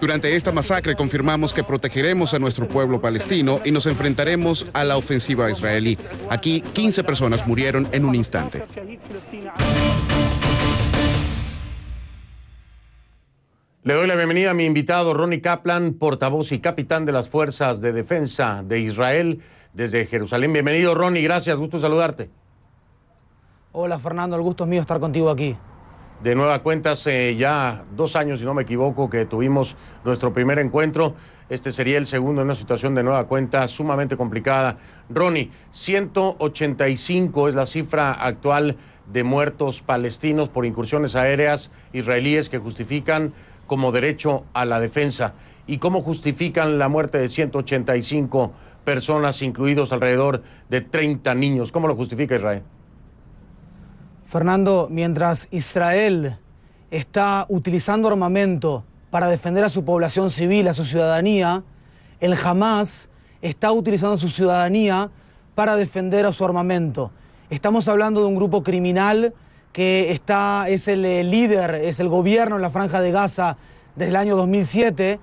Durante esta masacre confirmamos que protegeremos a nuestro pueblo palestino y nos enfrentaremos a la ofensiva israelí. Aquí 15 personas murieron en un instante. Le doy la bienvenida a mi invitado Ronnie Kaplan, portavoz y capitán de las Fuerzas de Defensa de Israel desde Jerusalén. Bienvenido Ronnie, gracias, gusto saludarte. Hola Fernando, el gusto es mío estar contigo aquí de nueva cuenta hace ya dos años, si no me equivoco, que tuvimos nuestro primer encuentro. Este sería el segundo en una situación de nueva cuenta sumamente complicada. Ronnie, 185 es la cifra actual de muertos palestinos por incursiones aéreas israelíes que justifican como derecho a la defensa. ¿Y cómo justifican la muerte de 185 personas, incluidos alrededor de 30 niños? ¿Cómo lo justifica Israel? Fernando, mientras Israel está utilizando armamento para defender a su población civil, a su ciudadanía, el Hamas está utilizando su ciudadanía para defender a su armamento. Estamos hablando de un grupo criminal que está, es el eh, líder, es el gobierno en la franja de Gaza desde el año 2007,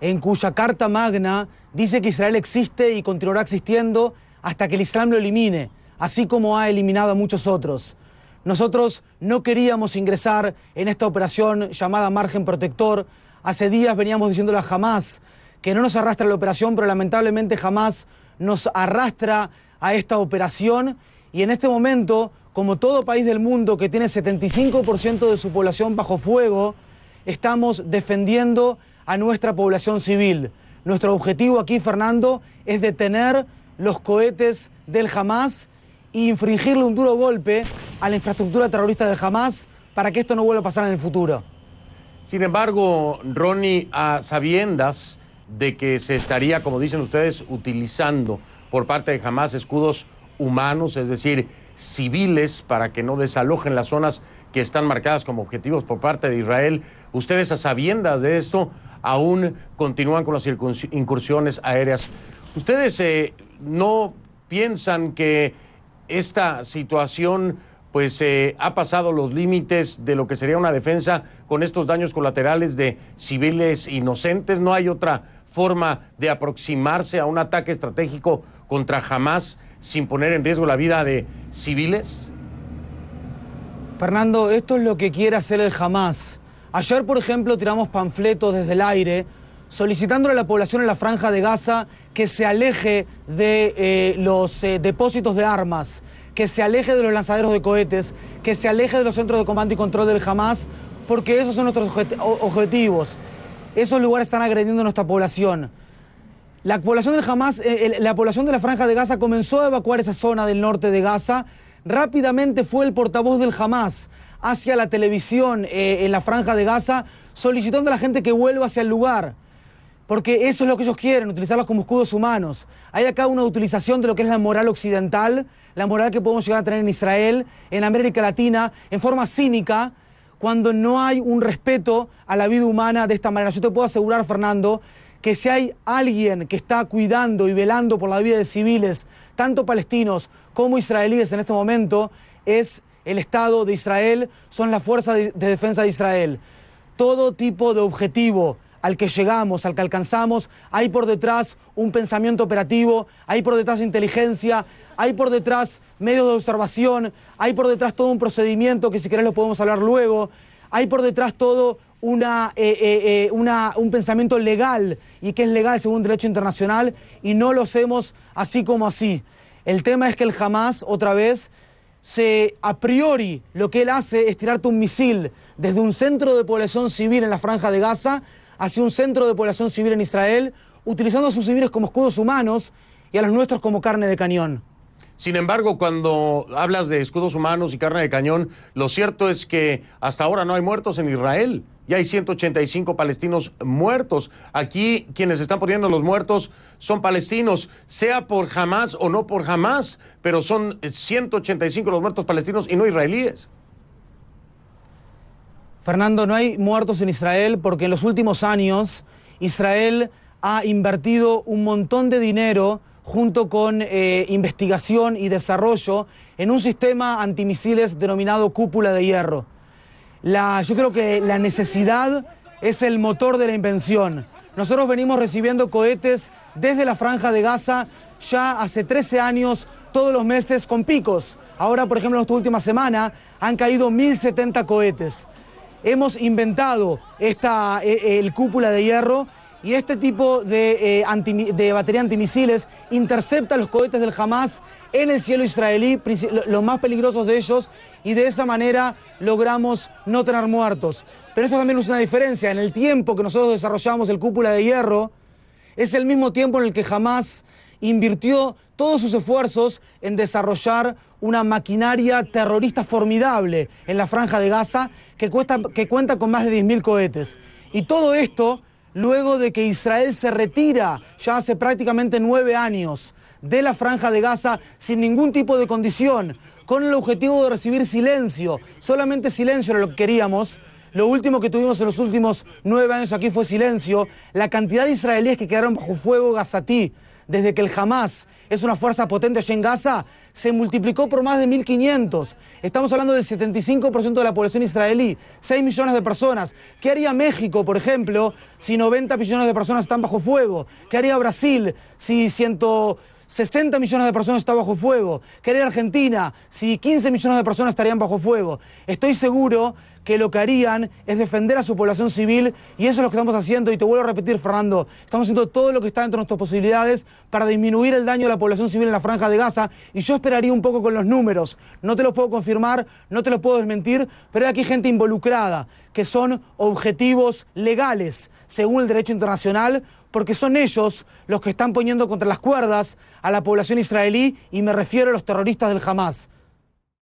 en cuya Carta Magna dice que Israel existe y continuará existiendo hasta que el Islam lo elimine, así como ha eliminado a muchos otros. Nosotros no queríamos ingresar en esta operación llamada Margen Protector. Hace días veníamos diciéndole a jamás que no nos arrastra la operación, pero lamentablemente jamás nos arrastra a esta operación. Y en este momento, como todo país del mundo que tiene 75% de su población bajo fuego, estamos defendiendo a nuestra población civil. Nuestro objetivo aquí, Fernando, es detener los cohetes del Hamas y infringirle un duro golpe a la infraestructura terrorista de Hamas para que esto no vuelva a pasar en el futuro. Sin embargo, Ronnie, a sabiendas de que se estaría, como dicen ustedes, utilizando por parte de Hamas escudos humanos, es decir, civiles, para que no desalojen las zonas que están marcadas como objetivos por parte de Israel. Ustedes a sabiendas de esto aún continúan con las incursiones aéreas. ¿Ustedes eh, no piensan que esta situación pues eh, ha pasado los límites de lo que sería una defensa con estos daños colaterales de civiles inocentes. No hay otra forma de aproximarse a un ataque estratégico contra jamás sin poner en riesgo la vida de civiles. Fernando, esto es lo que quiere hacer el Hamas. Ayer, por ejemplo, tiramos panfletos desde el aire ...solicitando a la población en la franja de Gaza que se aleje de eh, los eh, depósitos de armas, que se aleje de los lanzaderos de cohetes, que se aleje de los centros de comando y control del Hamas, porque esos son nuestros objetivos. Esos lugares están agrediendo a nuestra población. La población eh, la población de la franja de Gaza comenzó a evacuar esa zona del norte de Gaza. Rápidamente fue el portavoz del Hamas hacia la televisión en la franja de Gaza solicitando a la gente que vuelva hacia el lugar porque eso es lo que ellos quieren, utilizarlos como escudos humanos. Hay acá una utilización de lo que es la moral occidental, la moral que podemos llegar a tener en Israel, en América Latina, en forma cínica, cuando no hay un respeto a la vida humana de esta manera. Yo te puedo asegurar, Fernando, que si hay alguien que está cuidando y velando por la vida de civiles, tanto palestinos como israelíes en este momento, es el Estado de Israel, son las fuerzas de defensa de Israel. Todo tipo de objetivo al que llegamos, al que alcanzamos, hay por detrás un pensamiento operativo, hay por detrás inteligencia, hay por detrás medios de observación, hay por detrás todo un procedimiento que si querés lo podemos hablar luego, hay por detrás todo eh, eh, eh, un pensamiento legal y que es legal según derecho internacional y no lo hacemos así como así. El tema es que el Hamas, otra vez, se, a priori lo que él hace es tirarte un misil desde un centro de población civil en la franja de Gaza hacia un centro de población civil en Israel, utilizando a sus civiles como escudos humanos y a los nuestros como carne de cañón. Sin embargo, cuando hablas de escudos humanos y carne de cañón, lo cierto es que hasta ahora no hay muertos en Israel. Ya hay 185 palestinos muertos. Aquí quienes están poniendo los muertos son palestinos, sea por jamás o no por jamás, pero son 185 los muertos palestinos y no israelíes. Fernando, no hay muertos en Israel porque en los últimos años Israel ha invertido un montón de dinero junto con eh, investigación y desarrollo en un sistema antimisiles denominado cúpula de hierro. yo creo que la necesidad es el motor de la invención. Nosotros venimos recibiendo cohetes desde la franja de Gaza ya hace 13 años, todos los meses con picos. Ahora, por ejemplo, en esta última semana han caído 1.070 cohetes hemos inventado esta, e, el cúpula de hierro y este tipo de, eh, de, batería antimisiles intercepta los cohetes del Hamas en el cielo israelí, los más peligrosos de ellos, y de esa manera logramos no tener muertos. Pero esto también es una diferencia. En el tiempo que nosotros desarrollamos el cúpula de hierro, es el mismo tiempo en el que Hamas invirtió todos sus esfuerzos en desarrollar una maquinaria terrorista formidable en la franja de Gaza que, que cuenta con más de 10.000 cohetes. Y todo esto luego de que Israel se retira ya hace prácticamente nueve años de la franja de Gaza sin ningún tipo de condición, con el objetivo de recibir silencio. Solamente silencio era lo que queríamos. Lo último que tuvimos en los últimos nueve años aquí fue silencio. La cantidad de israelíes que quedaron bajo fuego gasatí desde que el Hamas es una fuerza potente allí en Gaza, se multiplicó por más de 1.500. Estamos hablando del 75% de la población israelí, 6 millones de personas. ¿Qué haría México, por ejemplo, si 90 millones de personas están bajo fuego? ¿Qué haría Brasil si 160 millones de personas están bajo fuego? ¿Qué haría Argentina si 15 millones de personas estarían bajo fuego? Estoy seguro que lo que harían es defender a su población civil y eso es lo que estamos haciendo y te vuelvo a repetir Fernando, estamos haciendo todo lo que está dentro de nuestras posibilidades para disminuir el daño a la población civil en la franja de Gaza y yo esperaría un poco con los números, no te los puedo confirmar, no te los puedo desmentir, pero hay aquí gente involucrada que son objetivos legales según el derecho internacional porque son ellos los que están poniendo contra las cuerdas a la población israelí y me refiero a los terroristas del Hamas.